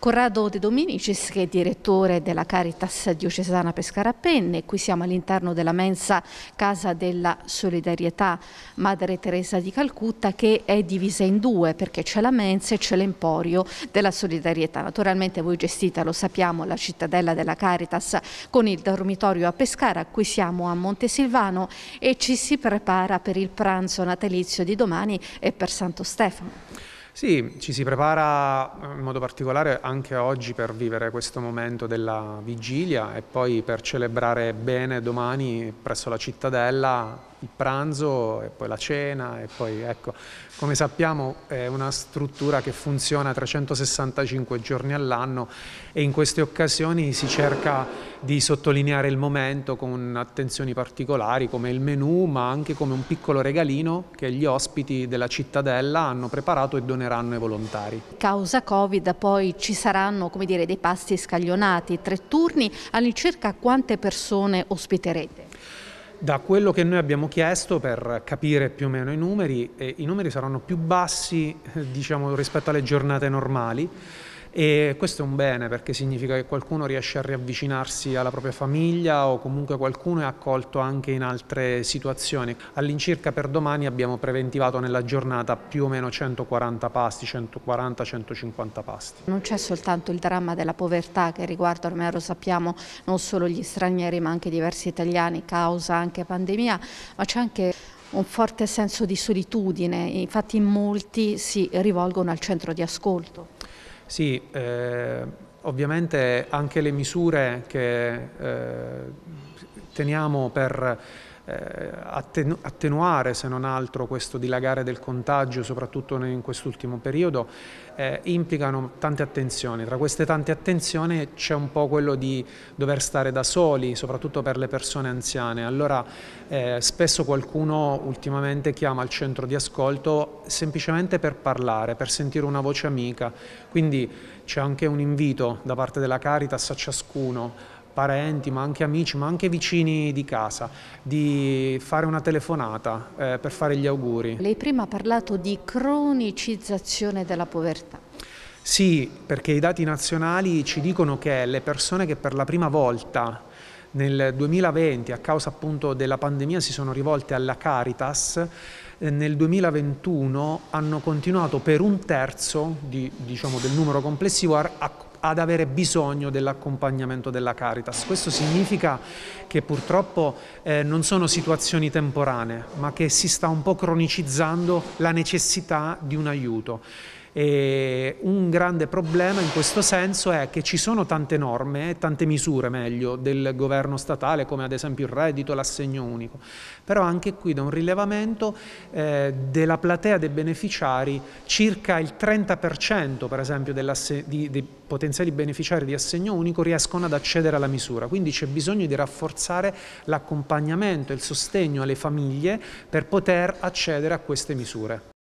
Corrado De Dominicis, che è direttore della Caritas diocesana Pescara Penne, qui siamo all'interno della mensa Casa della Solidarietà Madre Teresa di Calcutta, che è divisa in due perché c'è la mensa e c'è l'emporio della solidarietà. Naturalmente voi gestite, lo sappiamo, la cittadella della Caritas con il dormitorio a Pescara, qui siamo a Montesilvano e ci si prepara per il pranzo natalizio di domani e per Santo Stefano. Sì, ci si prepara eh, in modo particolare anche oggi per vivere questo momento della vigilia e poi per celebrare bene domani presso la cittadella il pranzo e poi la cena e poi ecco, come sappiamo è una struttura che funziona 365 giorni all'anno e in queste occasioni si cerca di sottolineare il momento con attenzioni particolari come il menù ma anche come un piccolo regalino che gli ospiti della cittadella hanno preparato e doneranno ai volontari. Causa Covid poi ci saranno come dire, dei pasti scaglionati, tre turni, all'incirca quante persone ospiterete? Da quello che noi abbiamo chiesto per capire più o meno i numeri, eh, i numeri saranno più bassi eh, diciamo, rispetto alle giornate normali. E questo è un bene perché significa che qualcuno riesce a riavvicinarsi alla propria famiglia o comunque qualcuno è accolto anche in altre situazioni. All'incirca per domani abbiamo preventivato nella giornata più o meno 140 pasti, 140-150 pasti. Non c'è soltanto il dramma della povertà che riguarda, ormai lo sappiamo, non solo gli stranieri ma anche diversi italiani, causa anche pandemia, ma c'è anche un forte senso di solitudine, infatti molti si rivolgono al centro di ascolto. Sì, eh, ovviamente anche le misure che eh, teniamo per eh, attenu- attenuare se non altro questo dilagare del contagio, soprattutto in quest'ultimo periodo, eh, implicano tante attenzioni. Tra queste tante attenzioni c'è un po' quello di dover stare da soli, soprattutto per le persone anziane. Allora eh, spesso qualcuno ultimamente chiama al centro di ascolto semplicemente per parlare, per sentire una voce amica. Quindi c'è anche un invito da parte della Caritas a ciascuno parenti, ma anche amici, ma anche vicini di casa, di fare una telefonata eh, per fare gli auguri. Lei prima ha parlato di cronicizzazione della povertà. Sì, perché i dati nazionali ci dicono che le persone che per la prima volta nel 2020 a causa appunto della pandemia si sono rivolte alla Caritas, eh, nel 2021 hanno continuato per un terzo di, diciamo, del numero complessivo a, a ad avere bisogno dell'accompagnamento della Caritas. Questo significa che purtroppo eh, non sono situazioni temporanee, ma che si sta un po' cronicizzando la necessità di un aiuto. E un grande problema in questo senso è che ci sono tante norme, eh, tante misure meglio, del governo statale come ad esempio il reddito, l'assegno unico, però anche qui da un rilevamento eh, della platea dei beneficiari circa il 30% per esempio di, dei potenziali beneficiari di assegno unico riescono ad accedere alla misura, quindi c'è bisogno di rafforzare l'accompagnamento e il sostegno alle famiglie per poter accedere a queste misure.